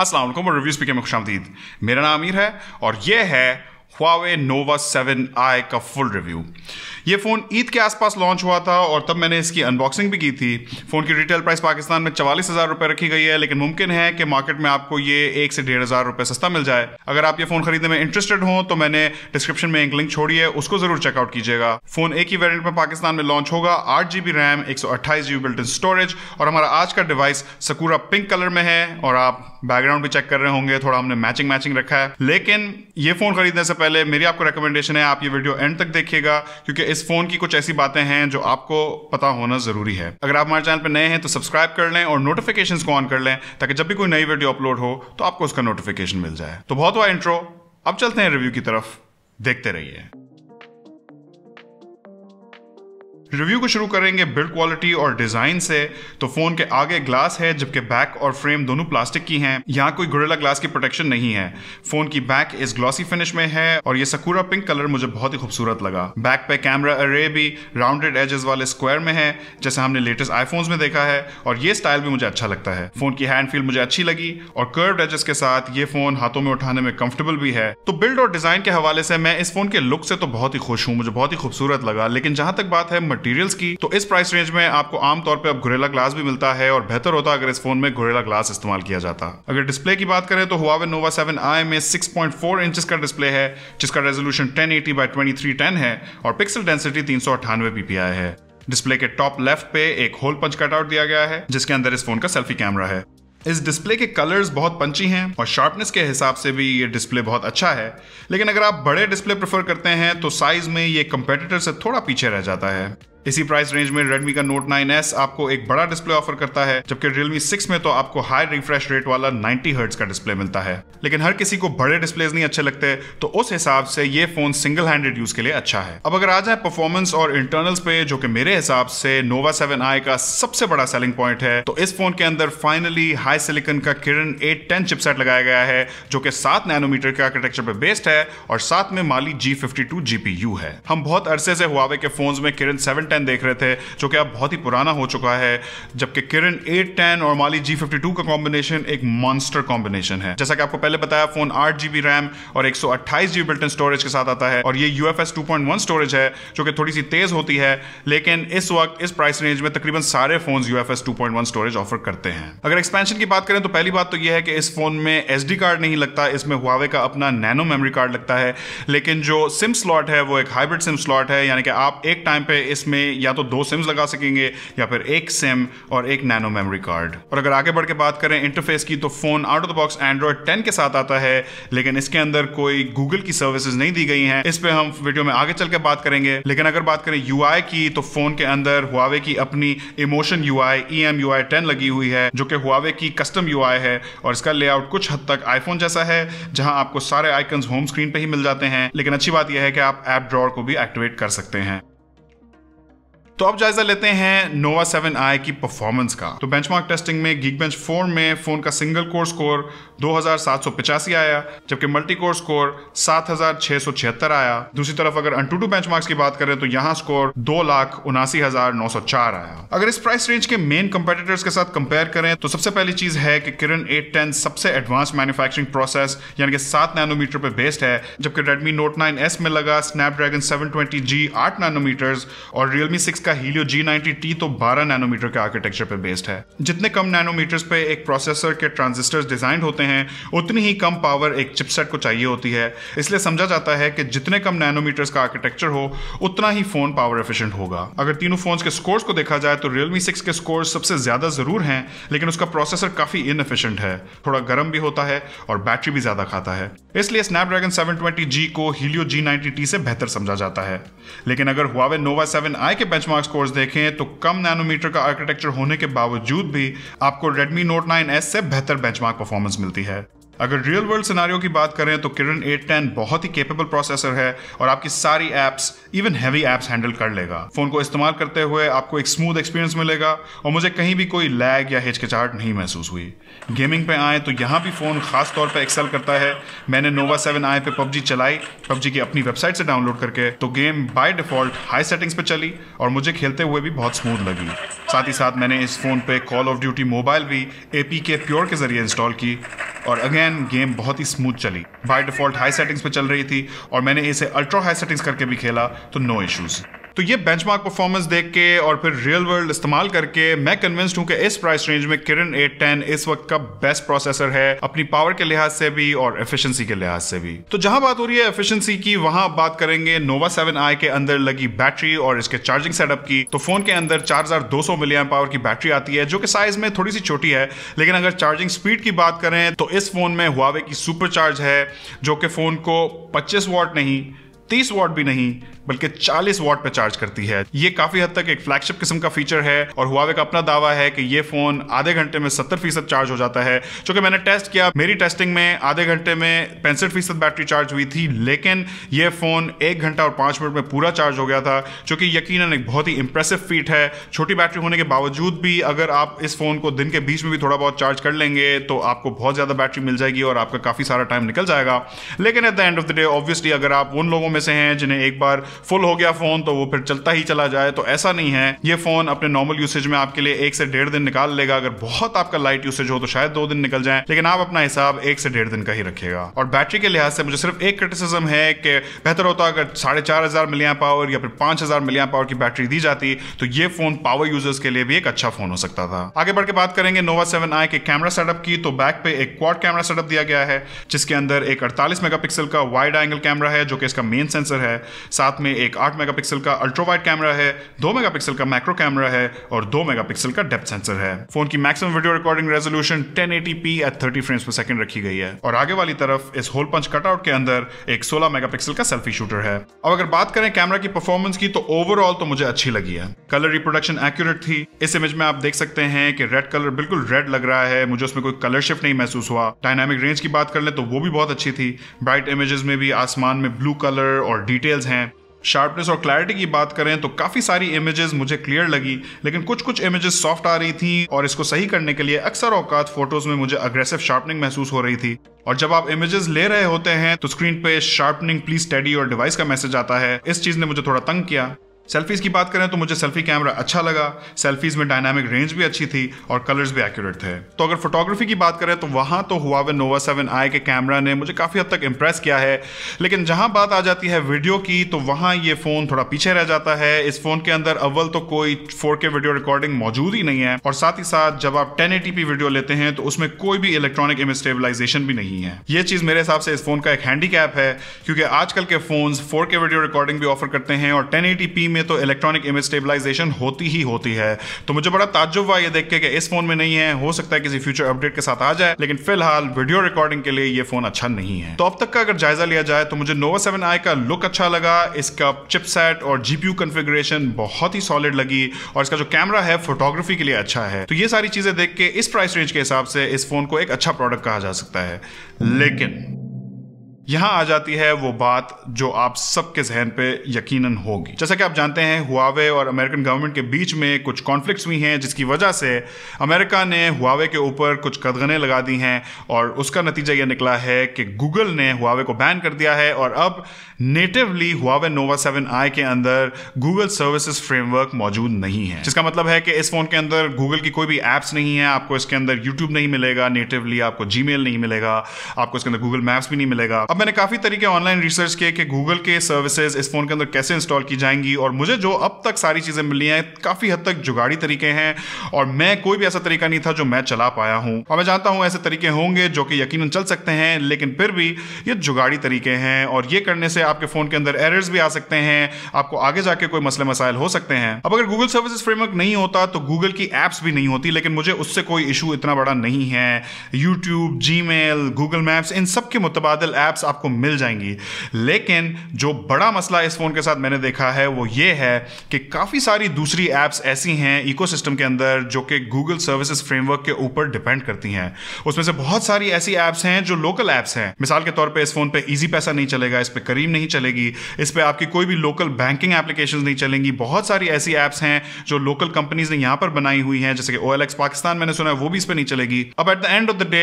असलम और reviews P के में खुश आमदीद मेरा नाम आमिर है और ये है हुआवे नोवा 7i का फुल रिव्यू ये फ़ोन ईद के आसपास लॉन्च हुआ था और तब मैंने इसकी अनबॉक्सिंग भी की थी फ़ोन की रिटेल प्राइस पाकिस्तान में चवालीस हज़ार रुपये रखी गई है लेकिन मुमकिन है कि मार्केट में आपको ये एक से डेढ़ हज़ार रुपये सस्ता मिल जाए अगर आप ये फ़ोन खरीदने में इंटरेस्टेड हों तो मैंने डिस्क्रिप्शन में एक लिंक छोड़ी है उसको ज़रूर चेकआउट कीजिएगा फ़ोन एक ही वेरियंट में पाकिस्तान में लॉन्च होगा आठ जी बी रैम एक सौ अट्ठाईस जी बी बिल्ट स्टोरेज और हमारा आज का डिवाइस सकूरा पिंक कलर में है और आप बैकग्राउंड भी चेक कर रहे होंगे थोड़ा हमने मैचिंग मैचिंग रखा है लेकिन ये फोन खरीदने से पहले मेरी आपको रिकमेंडेशन है आप ये वीडियो एंड तक देखिएगा क्योंकि इस फोन की कुछ ऐसी बातें हैं जो आपको पता होना जरूरी है अगर आप हमारे चैनल पर नए हैं तो सब्सक्राइब कर लें और नोटिफिकेशन को ऑन कर लें ताकि जब भी कोई नई वीडियो अपलोड हो तो आपको उसका नोटिफिकेशन मिल जाए तो बहुत हुआ इंट्रो अब चलते हैं रिव्यू की तरफ देखते रहिए रिव्यू को शुरू करेंगे बिल्ड क्वालिटी और डिजाइन से तो फोन के आगे ग्लास है जबकि बैक और फ्रेम दोनों प्लास्टिक की हैं यहाँ कोई गुरेला ग्लास की प्रोटेक्शन नहीं है फोन की बैक इस ग्लॉसी फिनिश में है और ये सकूरा पिंक कलर मुझे बहुत ही खूबसूरत लगा बैक पे कैमरा अरे भी राउंडेड एजेस वाले स्क्वायर में है जैसे हमने लेटेस्ट आईफोन्स में देखा है और ये स्टाइल भी मुझे अच्छा लगता है फोन की हैंड फील मुझे अच्छी लगी और कर्व एजेस के साथ ये फोन हाथों में उठाने में कंफर्टेबल भी है तो बिल्ड और डिजाइन के हवाले से मैं इस फोन के लुक से तो बहुत ही खुश हूँ मुझे बहुत ही खूबसूरत लगा लेकिन जहां तक बात है मटेरियल्स की तो इस प्राइस रेंज में आपको आमतौर पर अब गोरेला ग्लास भी मिलता है और बेहतर होता अगर इस फोन में घुरेला ग्लास इस्तेमाल किया जाता अगर डिस्प्ले की बात करें तो हुआ नोवा सेवन आई में सिक्स पॉइंट फोर इंच का डिस्प्ले है जिसका resolution ten eighty by twenty three ten है और पिक्सल डेंसिटी तीन सौ अठानवे पीपीआई है डिस्प्ले के टॉप लेफ्ट पे एक होल पंच कटआउट दिया गया है जिसके अंदर इस फोन का सेल्फी कैमरा है इस डिस्प्ले के कलर्स बहुत पंची हैं और शार्पनेस के हिसाब से भी ये डिस्प्ले बहुत अच्छा है लेकिन अगर आप बड़े डिस्प्ले प्रेफर करते हैं तो साइज में ये कंपेटिटर से थोड़ा पीछे रह जाता है इसी प्राइस रेंज में Redmi का Note 9s आपको एक बड़ा डिस्प्ले ऑफर करता है जबकि Realme 6 में तो आपको हाई रिफ्रेश रेट वाला 90 हर्ट्ज का डिस्प्ले मिलता है लेकिन हर किसी को बड़े डिस्प्लेज नहीं अच्छे लगते तो उस हिसाब से ये फोन सिंगल हैंडेड यूज के लिए अच्छा है अब अगर आ जाए परफॉर्मेंस और इंटरनल्स पे जो कि मेरे हिसाब से नोवा सेवन आई का सबसे बड़ा सेलिंग पॉइंट है तो इस फोन के अंदर फाइनली हाई सिलिकन का किरण एट टेन चिपसेट लगाया गया है जो कि सात नैनोमीटर के आर्किटेक्चर पे बेस्ड है और साथ में माली जी फिफ्टी टू है हम बहुत अरसे से हुआवे के फोन में किरण सेवन टेन देख रहे थे जो कि अब बहुत ही पुराना हो चुका है जबकि किरण एट टेन और माली जी फिफ्टी टू का कॉम्बिनेशन एक मॉन्स्टर कॉम्बिनेशन है जैसा कि आपको पहले बताया फोन आठ जीबी रैम और एक सौ अट्ठाईस जीबी बिल्टन स्टोरेज के साथ आता है और ये U F S two point one storage है जो कि थोड़ी सी तेज होती है लेकिन इस वक्त इस प्राइस रेंज में तकरीबन सारे phone U F S two point one storage offer करते हैं अगर एक्सपेंशन की बात करें तो पहली बात तो यह है कि इस फोन में एस डी कार्ड नहीं लगता इसमें हुआवे का अपना नैनो मेमोरी कार्ड लगता है लेकिन जो सिम स्लॉट है वो एक हाइब्रिड सिम स्लॉट है यानी कि आप एक टाइम पे इसमें में या तो दो सिम्स लगा सकेंगे या फिर एक सिम और एक नैनो मेमोरी कार्ड और अगर आगे बढ़ के बात करें इंटरफेस की तो phone out of the box android ten के साथ आता है लेकिन इसके अंदर कोई गूगल की सर्विसेज नहीं दी गई हैं इस पर हम वीडियो में आगे चल के बात करेंगे लेकिन अगर बात करें यू की तो फोन के अंदर हुआवे की अपनी इमोशन यू आई ई एम लगी हुई है जो कि हुआवे की कस्टम यू है और इसका लेआउट कुछ हद तक आईफोन जैसा है जहां आपको सारे आइकन होम स्क्रीन पे ही मिल जाते हैं लेकिन अच्छी बात यह है कि आप एप ड्रॉर को भी एक्टिवेट कर सकते हैं तो अब जायजा लेते हैं नोवा सेवन आई की परफॉर्मेंस का तो बेंचमार्क टेस्टिंग में गीक बेंच फोर में फोन का सिंगल कोर स्कोर दो आया जबकि मल्टी कोर स्कोर सात आया दूसरी तरफ अगर अनटू टू बेंचमार्क्स की बात करें तो यहाँ स्कोर दो आया अगर इस प्राइस रेंज के मेन कंपेटिटर्स के साथ कंपेयर करें तो सबसे पहली चीज है कि किरण 810 सबसे एडवांस मैन्युफैक्चरिंग प्रोसेस यानी कि सात नैनोमीटर पर बेस्ड है जबकि रेडमी नोट नाइन में लगा स्नैपड्रैगन 720G 8 नैनोमीटर्स और रियलमी सिक्स का इसका हीलियो जी नाइनटी टी तो 12 नैनोमीटर के आर्किटेक्चर पर बेस्ड है जितने कम नैनोमीटर्स पे एक प्रोसेसर के ट्रांजिस्टर्स डिजाइन होते हैं उतनी ही कम पावर एक चिपसेट को चाहिए होती है इसलिए समझा जाता है कि जितने कम नैनोमीटर्स का आर्किटेक्चर हो उतना ही फोन पावर एफिशिएंट होगा अगर तीनों फोन के स्कोर्स को देखा जाए तो रियलमी सिक्स के स्कोर सबसे ज्यादा जरूर हैं लेकिन उसका प्रोसेसर काफी इनएफिशिएंट है थोड़ा गर्म भी होता है और बैटरी भी ज्यादा खाता है इसलिए स्नैपड्रैगन जी को हीलियो जी नाइनटी टी से बेहतर समझा जाता है लेकिन अगर हुआवे नोवा 7i के बेंचमार्क बेंचमार्क स्कोर्स देखें तो कम नैनोमीटर का आर्किटेक्चर होने के बावजूद भी आपको Redmi Note 9s से बेहतर बेंचमार्क परफॉर्मेंस मिलती है अगर रियल वर्ल्ड सिनारियों की बात करें तो किरण 810 बहुत ही केपेबल प्रोसेसर है और आपकी सारी apps even heavy apps handle कर लेगा फोन को इस्तेमाल करते हुए आपको एक स्मूथ एक्सपीरियंस मिलेगा और मुझे कहीं भी कोई लैग या हिचकिचाहट नहीं महसूस हुई गेमिंग पे आए तो यहाँ भी फ़ोन खास तौर पर एक्सेल करता है मैंने नोवा सेवन आई पे पबजी चलाई पबजी की अपनी वेबसाइट से डाउनलोड करके तो game by default high settings पे चली और मुझे खेलते हुए भी बहुत स्मूथ लगी साथ ही साथ मैंने इस फ़ोन पे कॉल ऑफ ड्यूटी मोबाइल भी ए के प्योर के जरिए इंस्टॉल की और अगेन गेम बहुत ही स्मूथ चली बाय डिफॉल्ट हाई सेटिंग्स पे चल रही थी और मैंने इसे अल्ट्रा हाई सेटिंग्स करके भी खेला तो नो इश्यूज़ तो ये बेंच मार्क परफॉर्मेंस देख के और फिर रियल वर्ल्ड इस्तेमाल करके मैं कन्विंस्ड हूँ कि इस प्राइस रेंज में किरण एट टेन इस वक्त का बेस्ट प्रोसेसर है अपनी पावर के लिहाज से भी और एफिशिएंसी के लिहाज से भी तो जहां बात हो रही है एफिशिएंसी की वहां बात करेंगे नोवा सेवन आई के अंदर लगी बैटरी और इसके चार्जिंग सेटअप की तो फोन के अंदर सौ मिलियन पावर की बैटरी आती है जो कि साइज में थोड़ी सी छोटी है लेकिन अगर चार्जिंग स्पीड की बात करें तो इस फोन में हुआवे की सुपर चार्ज है जो कि फोन को पच्चीस वॉट नहीं तीस वॉट भी नहीं बल्कि चालीस वॉट पे चार्ज करती है ये काफी हद तक एक फ्लैगशिप किस्म का फीचर है और हुआवे का अपना दावा है कि ये फोन आधे घंटे में सत्तर फीसद चार्ज हो जाता है चूंकि मैंने टेस्ट किया मेरी टेस्टिंग में आधे घंटे में पैंसठ फीसद बैटरी चार्ज हुई थी लेकिन यह फोन एक घंटा और पांच मिनट में पूरा चार्ज हो गया था चूंकि यकीन एक बहुत ही इंप्रेसिव फीट है छोटी बैटरी होने के बावजूद भी अगर आप इस फोन को दिन के बीच में भी थोड़ा बहुत चार्ज कर लेंगे तो आपको बहुत ज्यादा बैटरी मिल जाएगी और आपका काफी सारा टाइम निकल जाएगा लेकिन at the end of the day obviously अगर आप उन लोगों में से हैं जिन्हें एक बार फुल हो गया फोन तो वो फिर चलता ही चला जाए तो ऐसा नहीं है ये फोन अपने नॉर्मल यूसेज में आपके लिए एक से डेढ़ दिन निकाल लेगा अगर बहुत आपका लाइट यूसेज हो तो शायद दो दिन निकल जाए लेकिन आप अपना हिसाब एक से डेढ़ दिन का ही रखेगा और बैटरी के लिहाज से मुझे सिर्फ एक क्रिटिसिज्म है कि बेहतर होता अगर साढ़े चार हजार मिलियन पावर या फिर पांच हजार मिलियन पावर की बैटरी दी जाती तो ये फोन पावर यूजर्स के लिए भी एक अच्छा फोन हो सकता था आगे बढ़ के बात करेंगे नोवा सेवन आई के कैमरा सेटअप की तो बैक पे एक क्वाड कैमरा सेटअप दिया गया है जिसके अंदर एक अड़तालीस मेगा का वाइड एंगल कैमरा है जो कि इसका मेन सेंसर है साथ में एक आठ मेगापिक्सल का अल्ट्रा वाइड कैमरा है दो मेगापिक्सल का मैक्रो कैमरा है और दो मेगापिक्सल का डेप्थ सेंसर है फोन की maximum video recording resolution 1080p at 30 frames per second रखी गई है और आगे वाली तरफ इस होल पंच कटआउट के अंदर एक 16 मेगापिक्सल का सेल्फी शूटर है अब अगर बात करें कैमरा की परफॉर्मेंस की तो ओवरऑल तो मुझे अच्छी लगी है कलर रिप्रोडक्शन एक्यूरेट थी इस इमेज में आप देख सकते हैं कि रेड कलर बिल्कुल रेड लग रहा है मुझे उसमें कोई कलर शिफ्ट नहीं महसूस हुआ डायनामिक रेंज की बात कर ले तो वो भी बहुत अच्छी थी ब्राइट इमेजेस में भी आसमान में ब्लू कलर कलर और डिटेल्स हैं शार्पनेस और क्लैरिटी की बात करें तो काफ़ी सारी इमेजेस मुझे क्लियर लगी लेकिन कुछ कुछ इमेजेस सॉफ्ट आ रही थी और इसको सही करने के लिए अक्सर औकात फोटोज में मुझे अग्रेसिव शार्पनिंग महसूस हो रही थी और जब आप इमेजेस ले रहे होते हैं तो स्क्रीन पे शार्पनिंग प्लीज स्टडी और डिवाइस का मैसेज आता है इस चीज़ ने मुझे थोड़ा तंग किया सेल्फीज़ की बात करें तो मुझे सेल्फी कैमरा अच्छा लगा सेल्फीज़ में डायनामिक रेंज भी अच्छी थी और कलर्स भी एक्यूरेट थे तो अगर फोटोग्राफी की बात करें तो वहां तो हुआ वे नोवा सेवन आई के कैमरा ने मुझे काफ़ी हद तक इंप्रेस किया है लेकिन जहां बात आ जाती है वीडियो की तो वहाँ ये फ़ोन थोड़ा पीछे रह जाता है इस फ़ोन के अंदर अव्वल तो कोई फोर वीडियो रिकॉर्डिंग मौजूद ही नहीं है और साथ ही साथ जब आप टेन वीडियो लेते हैं तो उसमें कोई भी इलेक्ट्रॉनिक इमेज स्टेबिलाईजेशन भी नहीं है ये चीज़ मेरे हिसाब से इस फ़ोन का एक हैंडी है क्योंकि आजकल के फ़ोन फोर वीडियो रिकॉर्डिंग भी ऑफर करते हैं और टेन में में तो इलेक्ट्रॉनिक इमेज स्टेबलाइजेशन होती ही होती है तो मुझे बड़ा ताजुब हुआ ये देख के कि इस फोन में नहीं है हो सकता है किसी फ्यूचर अपडेट के साथ आ जाए लेकिन फिलहाल वीडियो रिकॉर्डिंग के लिए ये फोन अच्छा नहीं है तो अब तक का अगर जायजा लिया जाए तो मुझे नोवा सेवन आई का लुक अच्छा लगा इसका चिपसेट और जीपीयू कन्फिग्रेशन बहुत ही सॉलिड लगी और इसका जो कैमरा है फोटोग्राफी के लिए अच्छा है तो ये सारी चीजें देख के इस प्राइस रेंज के हिसाब से इस फोन को एक अच्छा प्रोडक्ट कहा जा सकता है लेकिन यहां आ जाती है वो बात जो आप सबके जहन पे यकीनन होगी जैसा कि आप जानते हैं हुआवे और अमेरिकन गवर्नमेंट के बीच में कुछ कॉन्फ्लिक्ट्स हुई हैं जिसकी वजह से अमेरिका ने हुआवे के ऊपर कुछ कदगने लगा दी हैं और उसका नतीजा यह निकला है कि गूगल ने हुआवे को बैन कर दिया है और अब natively Huawei nova seven i के अंदर गूगल सर्विसेज फ्रेमवर्क मौजूद नहीं है जिसका मतलब है कि इस फोन के अंदर गूगल की कोई भी एप्स नहीं है आपको इसके अंदर यूट्यूब नहीं मिलेगा नेटिवली आपको जी नहीं मिलेगा आपको इसके अंदर गूगल मैप्स भी नहीं मिलेगा अब मैंने काफ़ी तरीके ऑनलाइन रिसर्च किए कि गूगल के सर्विसेज इस फ़ोन के अंदर कैसे इंस्टॉल की जाएंगी और मुझे जो अब तक सारी चीज़ें मिली हैं काफ़ी हद तक जुगाड़ी तरीके हैं और मैं कोई भी ऐसा तरीका नहीं था जो मैं चला पाया हूं और मैं जानता हूं ऐसे तरीके होंगे जो कि यकीन चल सकते हैं लेकिन फिर भी ये जुगाड़ी तरीके हैं और ये करने से आपके फ़ोन के अंदर एरर्स भी आ सकते हैं आपको आगे जाके कोई मसले मसाइल हो सकते हैं अब अगर गूगल सर्विसेज फ्रेमवर्क नहीं होता तो गूगल की एप्स भी नहीं होती लेकिन मुझे उससे कोई इशू इतना बड़ा नहीं है यूट्यूब जी गूगल मैप्स इन सब के मुतबादल ऐप्स आपको मिल जाएंगी लेकिन जो बड़ा मसला इस फ़ोन के साथ मैंने देखा है वो ये है कि काफ़ी सारी दूसरी ऐप्स ऐसी हैं इकोसिस्टम के अंदर जो कि गूगल सर्विसेज फ्रेमवर्क के ऊपर डिपेंड करती हैं उसमें से बहुत सारी ऐसी ऐप्स हैं जो लोकल ऐप्स हैं मिसाल के तौर पर इस फ़ोन पर ईजी पैसा नहीं चलेगा इस पर करीम नहीं चलेगी इस पर आपकी कोई भी लोकल बैंकिंग एप्लीकेशन नहीं चलेंगी बहुत सारी ऐसी ऐप्स हैं जो लोकल कंपनीज ने यहां पर बनाई हुई हैं जैसे कि ओ पाकिस्तान मैंने सुना है वो भी इस पर नहीं चलेगी अब at the end of the day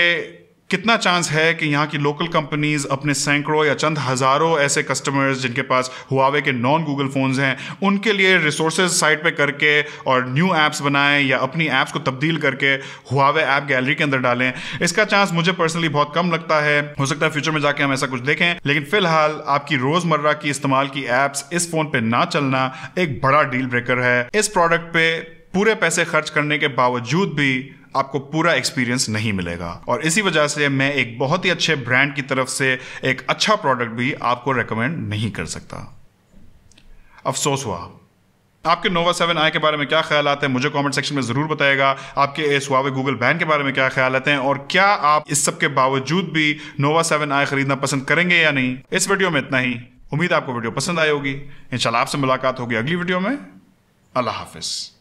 कितना चांस है कि यहाँ की लोकल कंपनीज अपने सैकड़ों या चंद हज़ारों ऐसे कस्टमर्स जिनके पास हुआवे के नॉन गूगल फ़ोन्स हैं उनके लिए रिसोर्स साइट पे करके और न्यू ऐप्स बनाएं या अपनी ऐप्स को तब्दील करके हुआवे ऐप गैलरी के अंदर डालें इसका चांस मुझे पर्सनली बहुत कम लगता है हो सकता है फ्यूचर में जाके हम ऐसा कुछ देखें लेकिन फिलहाल आपकी रोज़मर्रा की इस्तेमाल की ऐप्स इस फ़ोन पर ना चलना एक बड़ा डील ब्रेकर है इस प्रोडक्ट पर पूरे पैसे खर्च करने के बावजूद भी आपको पूरा एक्सपीरियंस नहीं मिलेगा और इसी वजह से मैं एक बहुत ही अच्छे ब्रांड की तरफ से एक अच्छा प्रोडक्ट भी आपको रेकमेंड नहीं कर सकता अफसोस हुआ आपके नोवा सेवन आई के बारे में क्या ख्याल आते हैं मुझे कमेंट सेक्शन में ज़रूर बताएगा आपके इस वावे गूगल बैन के बारे में क्या ख्याल आते हैं और क्या आप इस सब के बावजूद भी नोवा सेवन आई खरीदना पसंद करेंगे या नहीं इस वीडियो में इतना ही उम्मीद आपको वीडियो पसंद आई होगी इंशाल्लाह आपसे मुलाकात होगी अगली वीडियो में अल्लाह हाफिज़